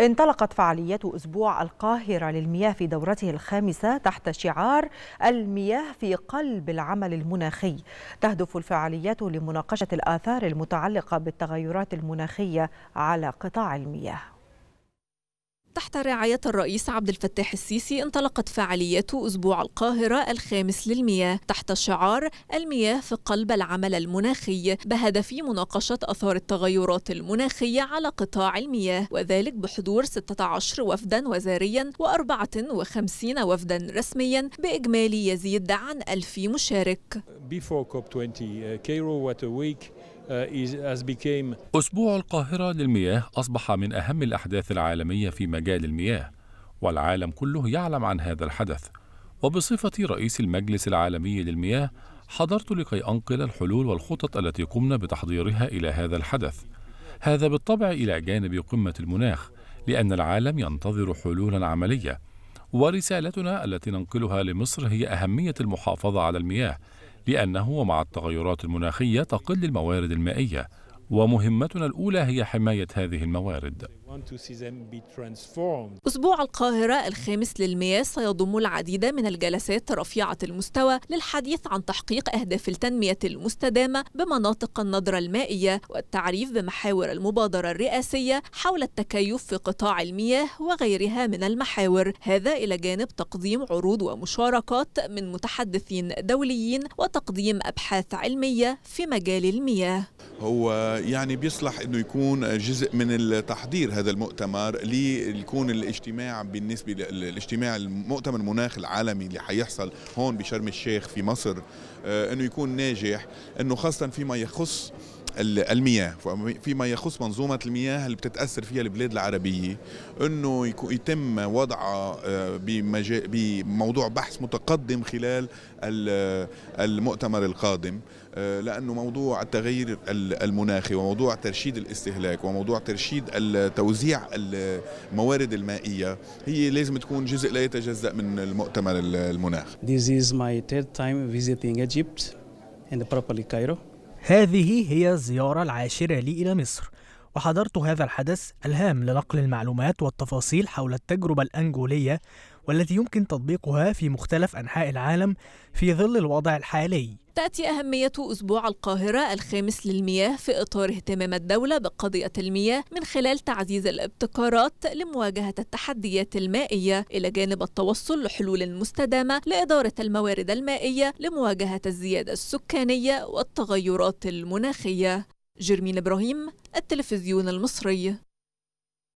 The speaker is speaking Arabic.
انطلقت فعالية أسبوع القاهرة للمياه في دورته الخامسة تحت شعار المياه في قلب العمل المناخي تهدف الفعاليات لمناقشة الآثار المتعلقة بالتغيرات المناخية على قطاع المياه تحت رعاية الرئيس عبد الفتاح السيسي انطلقت فعاليات أسبوع القاهرة الخامس للمياه تحت شعار المياه في قلب العمل المناخي بهدف مناقشة أثار التغيرات المناخية على قطاع المياه وذلك بحضور 16 وفدا وزاريا و54 وفدا رسميا بإجمالي يزيد عن 1000 مشارك. أسبوع القاهرة للمياه أصبح من أهم الأحداث العالمية في مجال المياه والعالم كله يعلم عن هذا الحدث وبصفتي رئيس المجلس العالمي للمياه حضرت لكي أنقل الحلول والخطط التي قمنا بتحضيرها إلى هذا الحدث هذا بالطبع إلى جانب قمة المناخ لأن العالم ينتظر حلولا عملية ورسالتنا التي ننقلها لمصر هي أهمية المحافظة على المياه لأنه ومع التغيرات المناخية تقل الموارد المائية ومهمتنا الأولى هي حماية هذه الموارد أسبوع القاهرة الخامس للمياه سيضم العديد من الجلسات رفيعة المستوى للحديث عن تحقيق أهداف التنمية المستدامة بمناطق النضرة المائية والتعريف بمحاور المبادرة الرئاسية حول التكيف في قطاع المياه وغيرها من المحاور هذا إلى جانب تقديم عروض ومشاركات من متحدثين دوليين وتقديم أبحاث علمية في مجال المياه هو يعني بيصلح أنه يكون جزء من التحضير هذا المؤتمر ليكون الاجتماع بالنسبه للاجتماع المؤتمر المناخ العالمي اللي حيحصل هون بشرم الشيخ في مصر آه، انه يكون ناجح انه خاصه فيما يخص المياه فيما يخص منظومة المياه اللي بتتأثر فيها البلاد العربية أنه يتم وضع آه، بموضوع بحث متقدم خلال المؤتمر القادم آه، لأنه موضوع التغير المناخي وموضوع ترشيد الاستهلاك وموضوع ترشيد توزيع الموارد المائية هي لازم تكون جزء لا يتجزأ من المؤتمر المناخ This is my third time visiting Egypt and properly Cairo. هذه هي الزيارة العاشرة لي إلى مصر وحضرت هذا الحدث الهام لنقل المعلومات والتفاصيل حول التجربة الأنجولية والتي يمكن تطبيقها في مختلف أنحاء العالم في ظل الوضع الحالي تأتي أهمية أسبوع القاهرة الخامس للمياه في إطار اهتمام الدولة بقضية المياه من خلال تعزيز الابتكارات لمواجهة التحديات المائية إلى جانب التوصل لحلول مستدامة لإدارة الموارد المائية لمواجهة الزيادة السكانية والتغيرات المناخية جرمين إبراهيم التلفزيون المصري